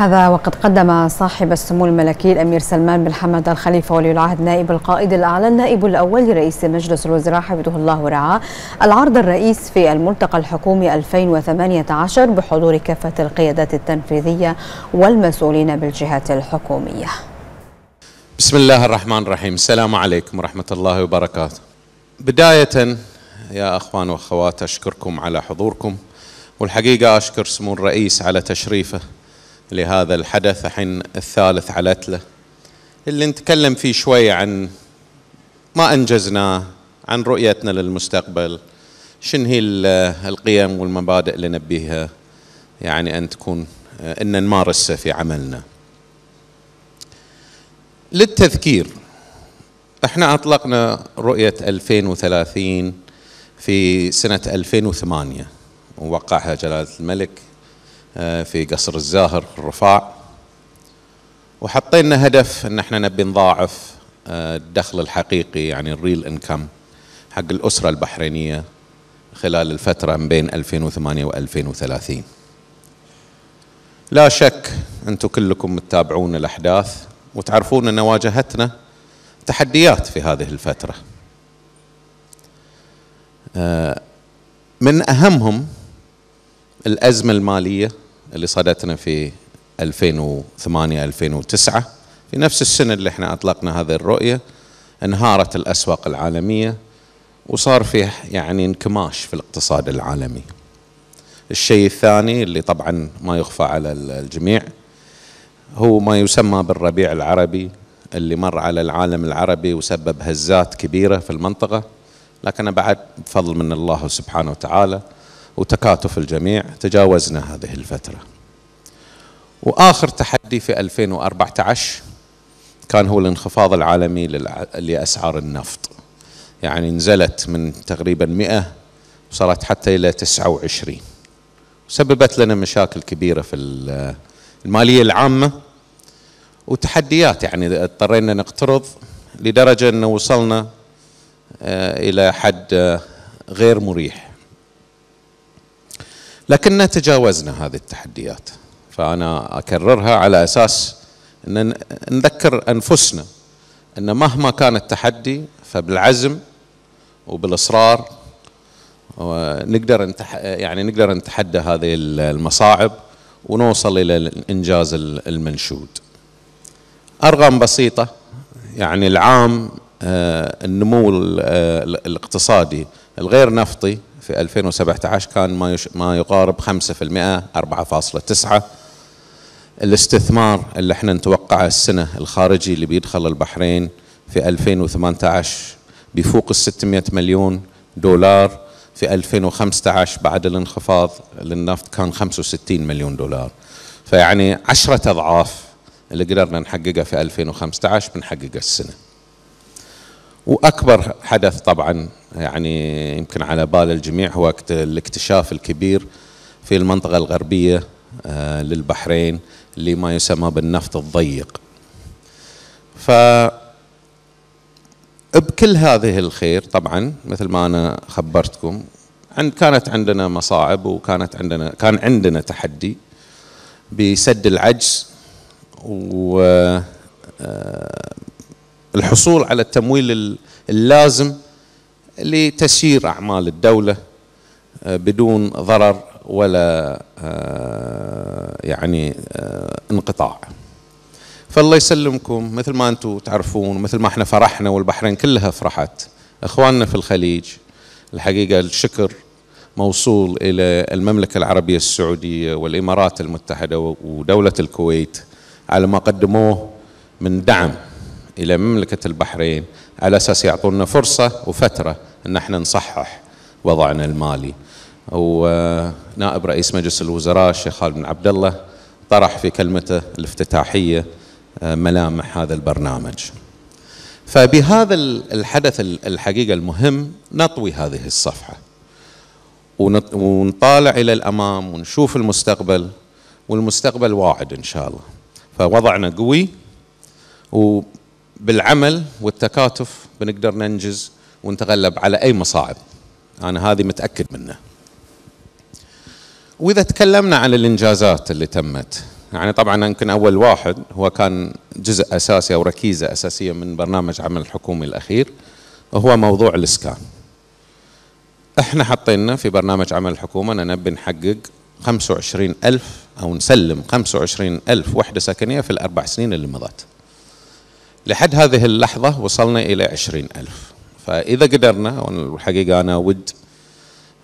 هذا وقد قدم صاحب السمو الملكي الأمير سلمان بن حمد الخليفة ولي العهد نائب القائد الأعلى النائب الأول لرئيس مجلس الوزراء حفظه الله ورعاه العرض الرئيس في الملتقى الحكومي 2018 بحضور كافة القيادات التنفيذية والمسؤولين بالجهات الحكومية بسم الله الرحمن الرحيم السلام عليكم ورحمة الله وبركاته بداية يا أخوان وأخوات أشكركم على حضوركم والحقيقة أشكر سمو الرئيس على تشريفه لهذا الحدث الحين الثالث على تله اللي نتكلم فيه شوي عن ما انجزناه عن رؤيتنا للمستقبل شن هي القيم والمبادئ اللي نبيها يعني ان تكون آه، ان نمارسها في عملنا للتذكير احنا اطلقنا رؤيه 2030 في سنه 2008 ووقعها جلاله الملك آه، في قصر الزاهر في الرفاع وحطينا هدف ان احنا نبي نضاعف آه، الدخل الحقيقي يعني الريل انكم حق الاسره البحرينيه خلال الفتره من بين 2008 و2030 لا شك انتم كلكم متابعون الاحداث وتعرفون ان واجهتنا تحديات في هذه الفتره آه، من اهمهم الأزمة المالية اللي صادتنا في 2008 2009 في نفس السنة اللي احنا أطلقنا هذه الرؤية انهارت الأسواق العالمية وصار فيه يعني انكماش في الاقتصاد العالمي الشيء الثاني اللي طبعا ما يخفى على الجميع هو ما يسمى بالربيع العربي اللي مر على العالم العربي وسبب هزات كبيرة في المنطقة لكن بعد بفضل من الله سبحانه وتعالى وتكاتف الجميع تجاوزنا هذه الفترة وآخر تحدي في 2014 كان هو الانخفاض العالمي لأسعار النفط يعني نزلت من تقريبا 100 وصارت حتى إلى 29 سببت لنا مشاكل كبيرة في المالية العامة وتحديات يعني اضطرينا نقترض لدرجة أنه وصلنا آه، إلى حد آه، غير مريح لكننا تجاوزنا هذه التحديات فأنا أكررها على أساس أن نذكر أنفسنا أن مهما كان التحدي فبالعزم وبالإصرار نقدر يعني نقدر نتحدى هذه المصاعب ونوصل إلى الإنجاز المنشود أرقام بسيطة يعني العام آه، النمو آه، الاقتصادي الغير نفطي في 2017 كان ما ما يقارب 5% 4.9 الاستثمار اللي احنا نتوقعه السنه الخارجي اللي بيدخل البحرين في 2018 بيفوق ال 600 مليون دولار في 2015 بعد الانخفاض للنفط كان 65 مليون دولار فيعني 10 اضعاف اللي قدرنا نحققه في 2015 بنحققه السنه واكبر حدث طبعا يعني يمكن على بال الجميع هو الاكتشاف الكبير في المنطقه الغربيه آه، للبحرين اللي ما يسمى بالنفط الضيق ف بكل هذه الخير طبعا مثل ما انا خبرتكم عند كانت عندنا مصاعب وكانت عندنا كان عندنا تحدي بسد العجز و آه، الحصول على التمويل اللازم لتسيير اعمال الدوله آه، بدون ضرر ولا آه، يعني آه، انقطاع فالله يسلمكم مثل ما انتم تعرفون مثل ما احنا فرحنا والبحرين كلها فرحت اخواننا في الخليج الحقيقه الشكر موصول الى المملكه العربيه السعوديه والامارات المتحده ودوله الكويت على ما قدموه من دعم إلى مملكة البحرين على أساس يعطونا فرصة وفترة أن احنا نصحح وضعنا المالي ونائب رئيس مجلس الوزراء الشيخ خالد بن عبد الله طرح في كلمته الافتتاحية آه، ملامح هذا البرنامج فبهذا الحدث الحقيقة المهم نطوي هذه الصفحة ونطالع إلى الأمام ونشوف المستقبل والمستقبل واعد إن شاء الله فوضعنا قوي بالعمل والتكاتف بنقدر ننجز ونتغلب على اي مصاعب انا هذه متاكد منه واذا تكلمنا عن الانجازات اللي تمت يعني طبعا يمكن اول واحد هو كان جزء اساسي او ركيزه اساسيه من برنامج عمل الحكومي الاخير وهو موضوع الاسكان. احنا حطينا في برنامج عمل الحكومه ان نبي نحقق 25 ألف أو نسلم 25 ألف وحدة سكنية في الأربع سنين اللي مضت لحد هذه اللحظة وصلنا إلى عشرين ألف فإذا قدرنا والحقيقة أنا ود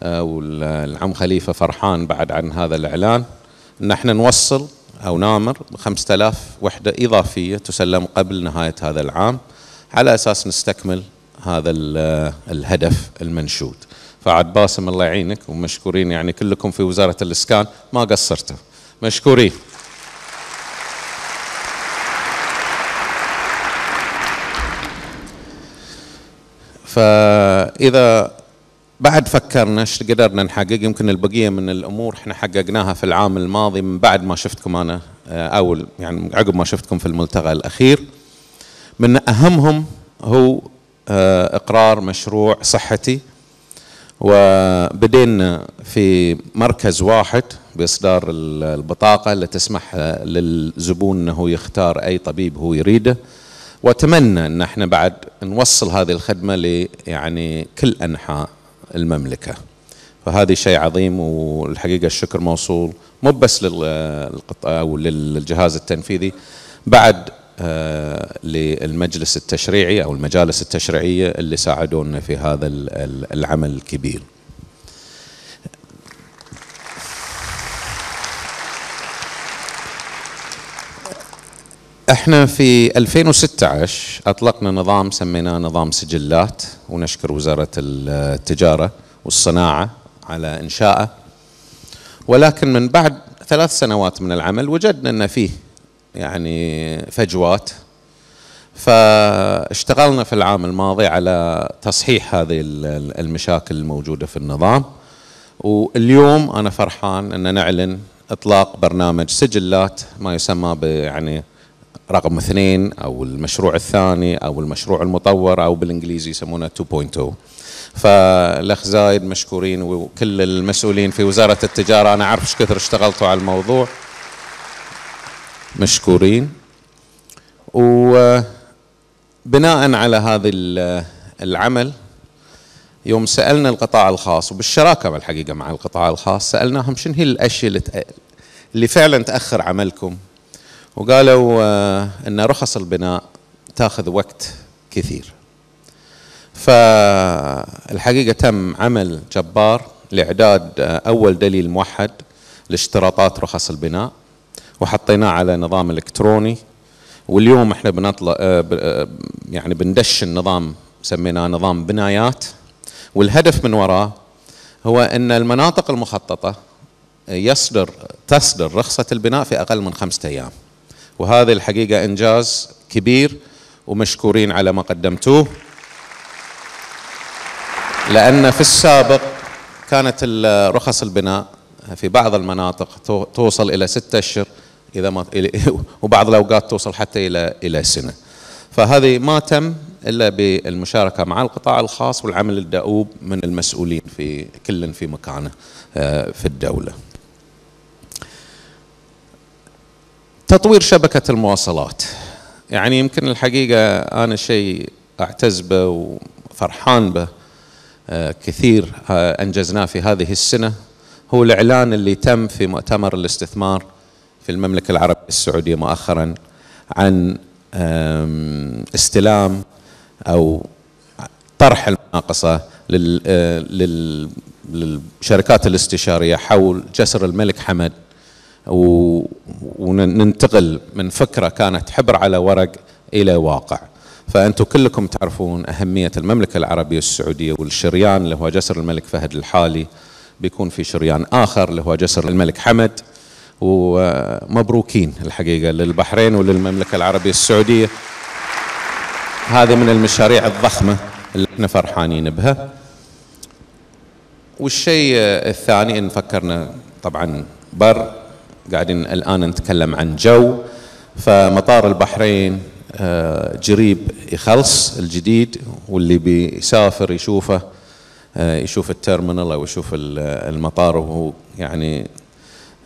آه، والعم خليفة فرحان بعد عن هذا الإعلان أن احنا نوصل أو نامر ب 5000 وحدة إضافية تسلم قبل نهاية هذا العام على أساس نستكمل هذا آه، الهدف المنشود فعد باسم الله يعينك ومشكورين يعني كلكم في وزارة الإسكان ما قصرتوا مشكورين فاذا بعد فكرنا ايش قدرنا نحقق يمكن البقيه من الامور احنا حققناها في العام الماضي من بعد ما شفتكم انا آه، او يعني عقب ما شفتكم في الملتقى الاخير من اهمهم هو آه، اقرار مشروع صحتي وبدينا في مركز واحد باصدار البطاقه اللي تسمح للزبون انه يختار اي طبيب هو يريده واتمنى ان احنا بعد نوصل هذه الخدمه ل يعني كل انحاء المملكه فهذا شيء عظيم والحقيقه الشكر موصول مو بس للقطاع او للجهاز التنفيذي بعد آه، للمجلس التشريعي او المجالس التشريعيه اللي ساعدونا في هذا العمل الكبير احنا في 2016 اطلقنا نظام سميناه نظام سجلات ونشكر وزاره التجاره والصناعه على انشائه ولكن من بعد ثلاث سنوات من العمل وجدنا ان فيه يعني فجوات فاشتغلنا في العام الماضي على تصحيح هذه المشاكل الموجوده في النظام واليوم انا فرحان ان نعلن اطلاق برنامج سجلات ما يسمى يعني رقم اثنين او المشروع الثاني او المشروع المطور او بالانجليزي يسمونه 2.0 فالاخ زايد مشكورين وكل المسؤولين في وزاره التجاره انا اعرف ايش كثر اشتغلتوا على الموضوع مشكورين وبناء على هذا العمل يوم سالنا القطاع الخاص وبالشراكه بالحقيقه مع القطاع الخاص سالناهم شنو هي الاشياء اللي فعلا تاخر عملكم وقالوا آه، ان رخص البناء تاخذ وقت كثير فالحقيقه تم عمل جبار لاعداد آه، اول دليل موحد لاشتراطات رخص البناء وحطيناه على نظام الكتروني واليوم احنا بنطلع آه، يعني بندش النظام سميناه نظام بنايات والهدف من وراه هو ان المناطق المخططه يصدر تصدر رخصه البناء في اقل من خمسه ايام وهذه الحقيقة إنجاز كبير ومشكورين على ما قدمتوه لأن في السابق كانت رخص البناء في بعض المناطق توصل إلى ستة أشهر إذا ما وبعض الأوقات توصل حتى إلى إلى سنة فهذه ما تم إلا بالمشاركة مع القطاع الخاص والعمل الدؤوب من المسؤولين في كل في مكانه آه، في الدولة تطوير شبكة المواصلات يعني يمكن الحقيقة أنا شيء أعتز به وفرحان به آه، كثير آه، أنجزناه في هذه السنة هو الإعلان اللي تم في مؤتمر الاستثمار في المملكة العربية السعودية مؤخرا عن استلام أو طرح المناقصة آه، للشركات الاستشارية حول جسر الملك حمد وننتقل من فكره كانت حبر على ورق الى واقع. فانتم كلكم تعرفون اهميه المملكه العربيه السعوديه والشريان اللي هو جسر الملك فهد الحالي بيكون في شريان اخر اللي هو جسر الملك حمد ومبروكين الحقيقه للبحرين وللمملكه العربيه السعوديه. هذه من المشاريع الضخمه اللي احنا فرحانين بها. والشيء الثاني ان فكرنا طبعا بر قاعدين الآن نتكلم عن جو فمطار البحرين آه، جريب يخلص الجديد واللي بيسافر يشوفه آه، يشوف التيرمينال او يشوف المطار وهو يعني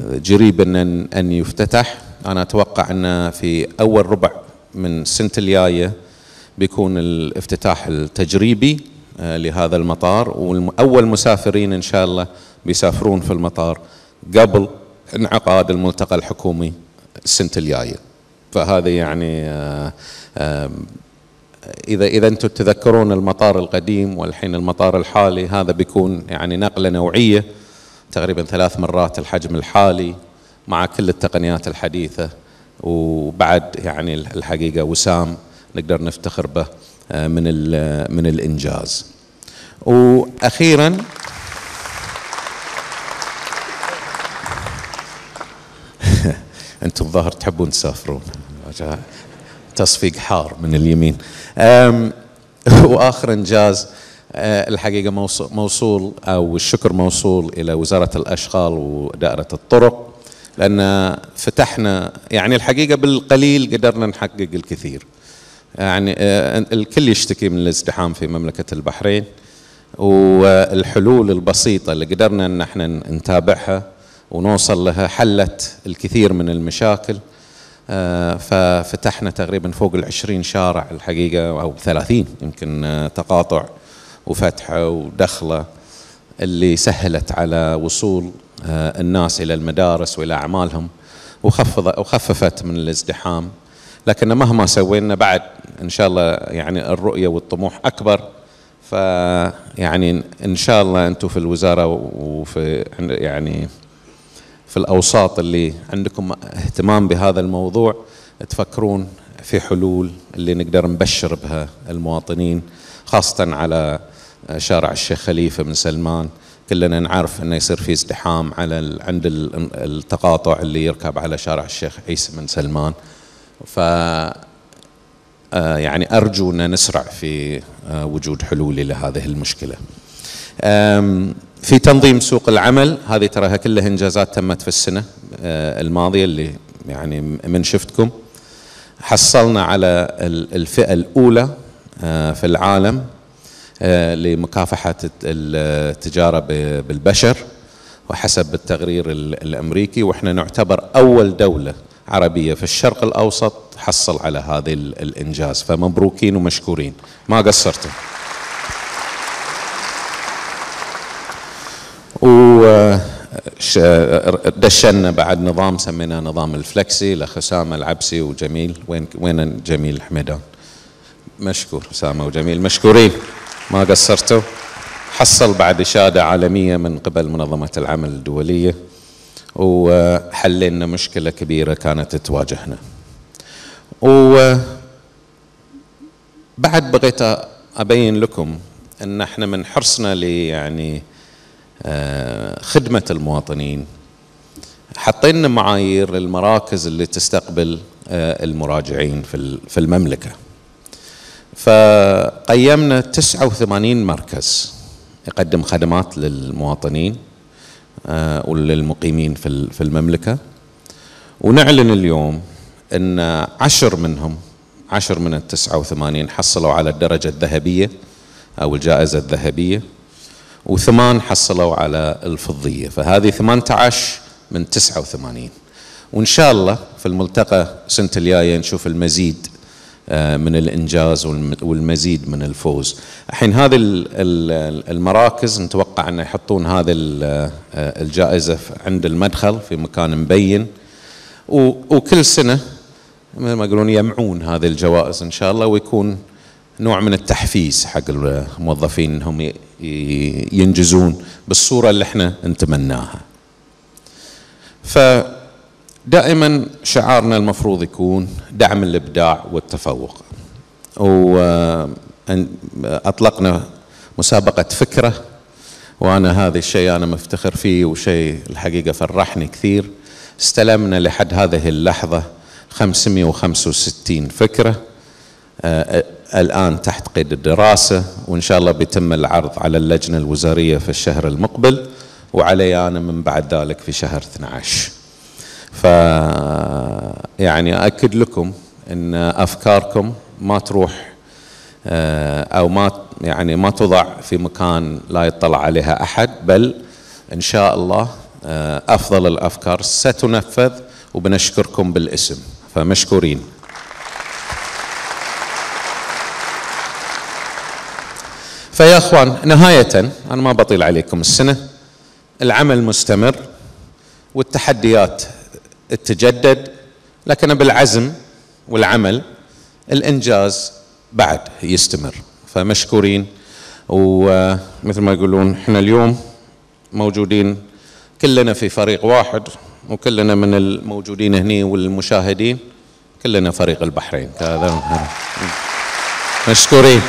جريب ان ان يفتتح انا اتوقع انه في اول ربع من السنه الجايه بيكون الافتتاح التجريبي آه، لهذا المطار واول مسافرين ان شاء الله بيسافرون في المطار قبل انعقاد الملتقى الحكومي السنه الجايه فهذا يعني آه، آه، اذا اذا انتم تذكرون المطار القديم والحين المطار الحالي هذا بيكون يعني نقله نوعيه تقريبا ثلاث مرات الحجم الحالي مع كل التقنيات الحديثه وبعد يعني الحقيقه وسام نقدر نفتخر به آه، من من الانجاز واخيرا الظاهر تحبون تسافرون تصفيق حار من اليمين واخر انجاز أه، الحقيقه موصول او الشكر موصول الى وزاره الاشغال ودائره الطرق لان فتحنا يعني الحقيقه بالقليل قدرنا نحقق الكثير. يعني أه، الكل يشتكي من الازدحام في مملكه البحرين والحلول البسيطه اللي قدرنا ان احنا نتابعها ونوصل لها حلت الكثير من المشاكل آه، ففتحنا تقريبا فوق العشرين شارع الحقيقة أو ثلاثين يمكن آه، تقاطع وفتحة ودخلة اللي سهلت على وصول آه، الناس إلى المدارس وإلى أعمالهم وخفض وخففت من الازدحام لكن مهما سوينا بعد إن شاء الله يعني الرؤية والطموح أكبر فيعني إن شاء الله أنتم في الوزارة وفي يعني في الاوساط اللي عندكم اهتمام بهذا الموضوع تفكرون في حلول اللي نقدر نبشر بها المواطنين خاصه على شارع الشيخ خليفه من سلمان كلنا نعرف انه يصير في ازدحام على عند التقاطع اللي يركب على شارع الشيخ عيسى من سلمان ف آه، يعني ارجو ان نسرع في آه، وجود حلول لهذه المشكله في تنظيم سوق العمل هذه تراها كلها انجازات تمت في السنه آه، الماضيه اللي يعني من شفتكم حصلنا على الفئه الاولى آه، في العالم آه، لمكافحه التجاره بالبشر وحسب التقرير الامريكي واحنا نعتبر اول دوله عربيه في الشرق الاوسط تحصل على هذا الانجاز فمبروكين ومشكورين ما قصرتم دشنا بعد نظام سميناه نظام الفلكسي لخسامه العبسي وجميل وين وين جميل حميدان مشكور اسامه وجميل مشكورين ما قصرتوا حصل بعد اشاده عالميه من قبل منظمه العمل الدوليه وحلينا مشكله كبيره كانت تواجهنا وبعد بغيت ابين لكم ان احنا من حرصنا لي يعني خدمة المواطنين حطينا معايير للمراكز اللي تستقبل آه، المراجعين في المملكة فقيمنا 89 مركز يقدم خدمات للمواطنين آه، وللمقيمين في المملكة ونعلن اليوم أن عشر منهم عشر من التسعة وثمانين حصلوا على الدرجة الذهبية أو الجائزة الذهبية وثمان حصلوا على الفضية فهذه 18 من 89 وإن شاء الله في الملتقى سنة الجاية نشوف المزيد آه، من الإنجاز والمزيد من الفوز الحين هذه المراكز نتوقع أن يحطون هذه آه، الجائزة عند المدخل في مكان مبين وكل سنة مثل ما يقولون يجمعون هذه الجوائز إن شاء الله ويكون نوع من التحفيز حق الموظفين أنهم ينجزون بالصورة اللي احنا نتمناها فدائما شعارنا المفروض يكون دعم الإبداع والتفوق وأطلقنا مسابقة فكرة وأنا هذا الشيء أنا مفتخر فيه وشيء الحقيقة فرحني كثير استلمنا لحد هذه اللحظة 565 فكرة آه، الآن تحت قيد الدراسة وإن شاء الله بيتم العرض على اللجنة الوزارية في الشهر المقبل وعلي أنا من بعد ذلك في شهر 12 ف يعني أؤكد لكم أن أفكاركم ما تروح آه، أو ما يعني ما توضع في مكان لا يطلع عليها أحد بل إن شاء الله آه، أفضل الأفكار ستنفذ وبنشكركم بالاسم فمشكورين فيا اخوان نهايه انا ما بطيل عليكم السنه العمل مستمر والتحديات تتجدد لكن بالعزم والعمل الانجاز بعد يستمر فمشكورين ومثل ما يقولون احنا اليوم موجودين كلنا في فريق واحد وكلنا من الموجودين هنا والمشاهدين كلنا فريق البحرين هذا مشكورين